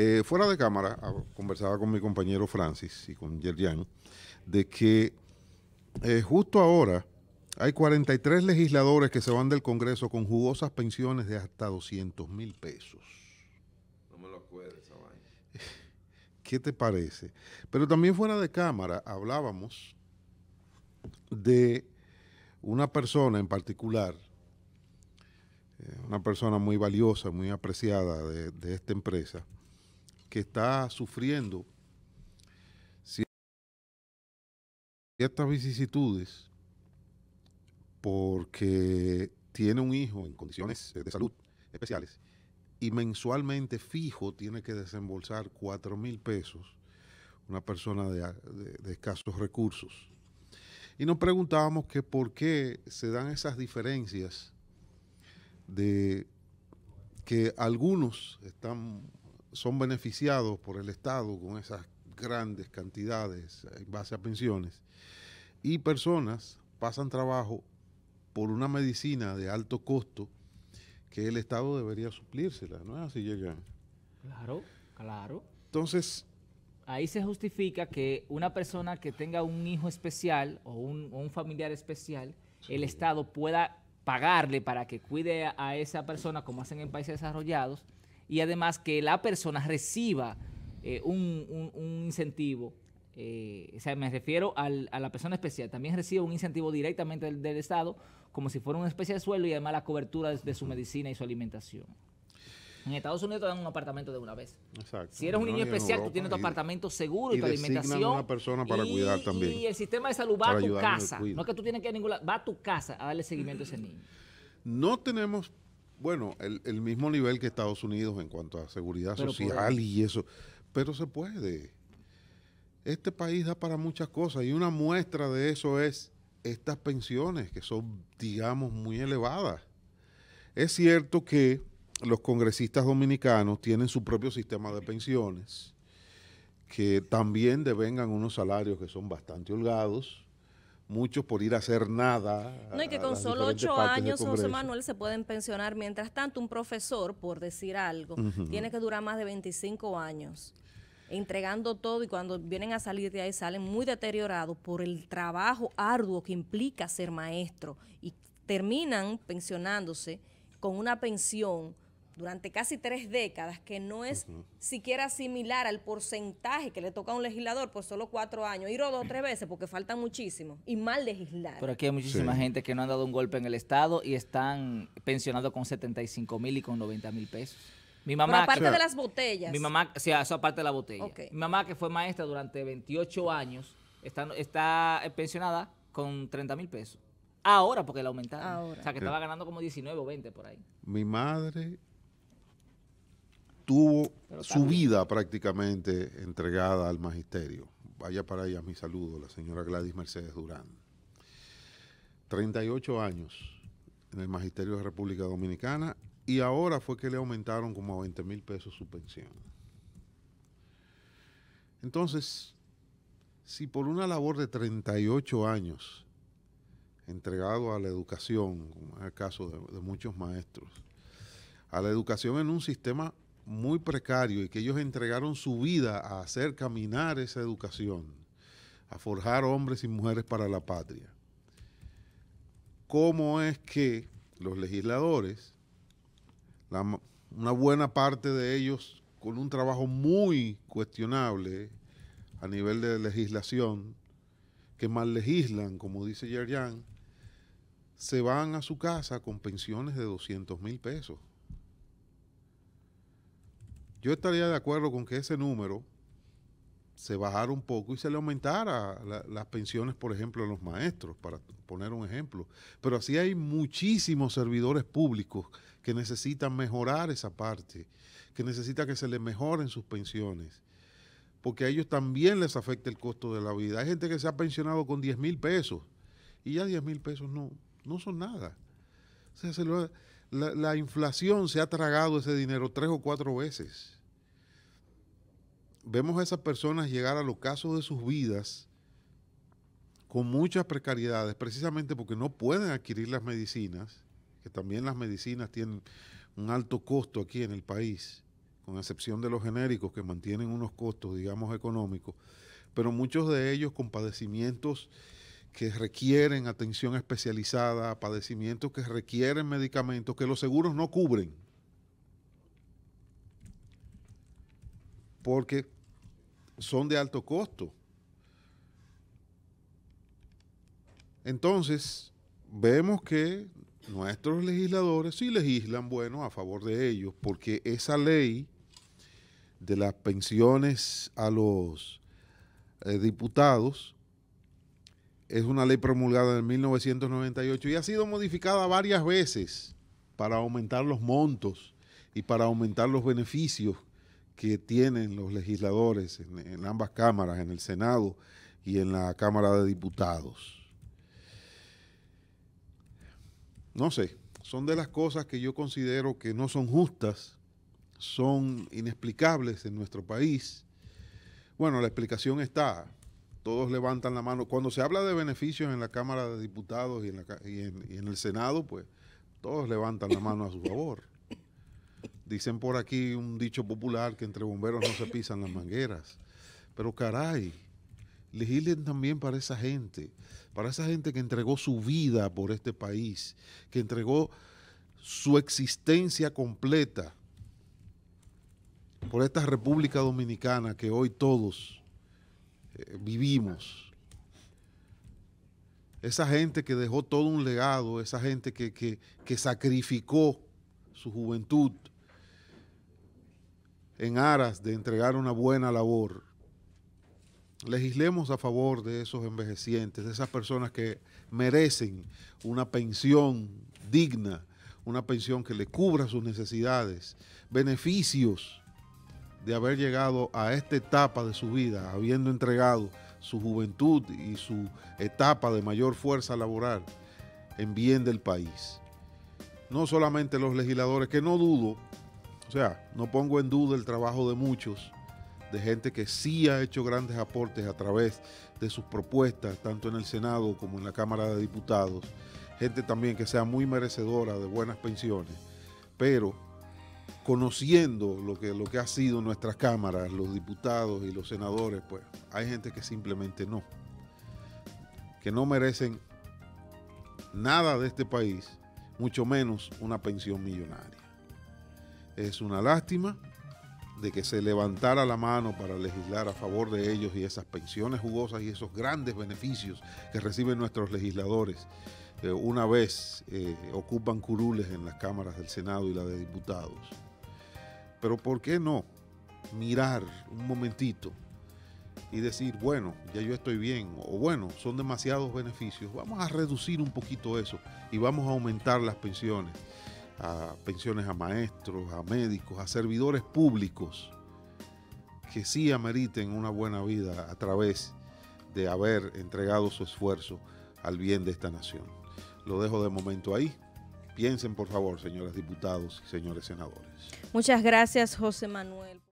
Eh, fuera de cámara, ah, conversaba con mi compañero Francis y con Yerjan de que eh, justo ahora hay 43 legisladores que se van del Congreso con jugosas pensiones de hasta 200 mil pesos. No me lo acuerdo Sabay. ¿Qué te parece? Pero también fuera de cámara hablábamos de una persona en particular, eh, una persona muy valiosa, muy apreciada de esta empresa, está sufriendo ciertas vicisitudes porque tiene un hijo en condiciones de salud especiales y mensualmente fijo tiene que desembolsar 4 mil pesos una persona de, de, escasos recursos. Y nos preguntábamos que por qué se dan esas diferencias de que algunos están son beneficiados por el Estado con esas grandes cantidades en base a pensiones y personas pasan trabajo por una medicina de alto costo que el Estado debería suplírsela, ¿no así, Claro, claro. Entonces... Ahí se justifica que una persona que tenga un hijo especial o un, familiar especial, el Estado pueda pagarle para que cuide a esa persona, como hacen en países desarrollados, y además que la persona reciba eh, un, incentivo, eh, o sea, me refiero a la persona especial, también recibe un incentivo directamente del, Estado, como si fuera una especie de suelo y además la cobertura de, su medicina y su alimentación. En Estados Unidos te dan un apartamento de una vez. Si eres un niño especial, tú tienes tu apartamento seguro y, y tu alimentación. una persona para cuidar también. Y el sistema de salud va a tu casa. No es que tú tienes que ir a ninguna. Va a tu casa a darle seguimiento a ese niño. No tenemos bueno, el, mismo nivel que Estados Unidos en cuanto a seguridad social y eso, pero se puede. Este país da para muchas cosas y una muestra de eso es estas pensiones que son, digamos, muy elevadas. Es cierto que los congresistas dominicanos tienen su propio sistema de pensiones, que también devengan unos salarios que son bastante holgados, muchos por ir a hacer nada. No, y que con solo ocho años, José Manuel, se pueden pensionar. Mientras tanto, un profesor, por decir algo, tiene que durar más de 25 años entregando todo y cuando vienen a salir de ahí salen muy deteriorados por el trabajo arduo que implica ser maestro y terminan pensionándose con una pensión durante casi tres décadas, que no es siquiera similar al porcentaje que le toca a un legislador por solo cuatro años, Y dos o tres veces porque falta muchísimo y mal legislar. Pero aquí hay muchísima gente que no han dado un golpe en el Estado y están pensionados con 75 mil y con 90 mil pesos. Mi mamá, aparte de las botellas. Mi mamá, o sea, eso aparte de la botella. Mi mamá, que fue maestra durante 28 años, está, eh, pensionada con 30 mil pesos. Ahora, porque la aumentaron. Ahora. O sea, que estaba ganando como 19 o 20 por ahí. Mi madre tuvo su vida prácticamente entregada al magisterio. Vaya para allá mi saludo, la señora Gladys Mercedes Durán. 38 años en el magisterio de la República Dominicana y ahora fue que le aumentaron como a 20 mil pesos su pensión. Entonces, si por una labor de 38 años entregado a la educación, como es el caso de muchos maestros, a la educación en un sistema muy precario y que ellos entregaron su vida a hacer caminar esa educación, a forjar hombres y mujeres para la patria. ¿Cómo es que los legisladores, una buena parte de ellos con un trabajo muy cuestionable a nivel de legislación, que mal legislan, como dice Yerjan, se van a su casa con pensiones de 200 mil pesos yo estaría de acuerdo con que ese número se bajara un poco y se le aumentara las pensiones, por ejemplo, a los maestros, para poner un ejemplo. Pero así hay muchísimos servidores públicos que necesitan mejorar esa parte, que necesita que se les mejoren sus pensiones, porque a ellos también les afecta el costo de la vida. Hay gente que se ha pensionado con 10 mil pesos y ya 10 mil pesos no, no son nada. O se lo, la, inflación se ha tragado ese dinero tres o cuatro veces. Vemos a esas personas llegar a los casos de sus vidas con muchas precariedades, precisamente porque no pueden adquirir las medicinas, que también las medicinas tienen un alto costo aquí en el país, con excepción de los genéricos que mantienen unos costos, digamos, económicos, pero muchos de ellos con padecimientos que requieren atención especializada, padecimientos que requieren medicamentos que los seguros no cubren. Porque son de alto costo. Entonces, vemos que nuestros legisladores sí legislan, bueno, a favor de ellos, porque esa ley de las pensiones a los eh, diputados es una ley promulgada en 1998 y ha sido modificada varias veces para aumentar los montos y para aumentar los beneficios que tienen los legisladores en, ambas cámaras, en el Senado y en la Cámara de Diputados. No sé, son de las cosas que yo considero que no son justas, son inexplicables en nuestro país. Bueno, la explicación está, todos levantan la mano. Cuando se habla de beneficios en la Cámara de Diputados y en, el Senado, pues todos levantan la mano a su favor. Dicen por aquí un dicho popular que entre bomberos no se pisan las mangueras. Pero caray, legislen también para esa gente, para esa gente que entregó su vida por este país, que entregó su existencia completa por esta República Dominicana que hoy todos eh, vivimos. Esa gente que dejó todo un legado, esa gente que, sacrificó su juventud en aras de entregar una buena labor. Legislemos a favor de esos envejecientes, de esas personas que merecen una pensión digna, una pensión que le cubra sus necesidades, beneficios de haber llegado a esta etapa de su vida, habiendo entregado su juventud y su etapa de mayor fuerza laboral en bien del país. No solamente los legisladores, que no dudo, o sea, no pongo en duda el trabajo de muchos, de gente que sí ha hecho grandes aportes a través de sus propuestas, tanto en el Senado como en la Cámara de Diputados, gente también que sea muy merecedora de buenas pensiones, pero conociendo lo que, lo que ha sido nuestras cámaras, los diputados y los senadores, pues hay gente que simplemente no, que no merecen nada de este país, mucho menos una pensión millonaria. Es una lástima de que se levantara la mano para legislar a favor de ellos y esas pensiones jugosas y esos grandes beneficios que reciben nuestros legisladores una vez eh, ocupan curules en las cámaras del Senado y la de diputados. Pero ¿por qué no mirar un momentito y decir, bueno, ya yo estoy bien, o bueno, son demasiados beneficios, vamos a reducir un poquito eso y vamos a aumentar las pensiones, a pensiones a maestros, a médicos, a servidores públicos que sí ameriten una buena vida a través de haber entregado su esfuerzo al bien de esta nación. Lo dejo de momento ahí. Piensen, por favor, señores diputados y señores senadores. Muchas gracias, José Manuel.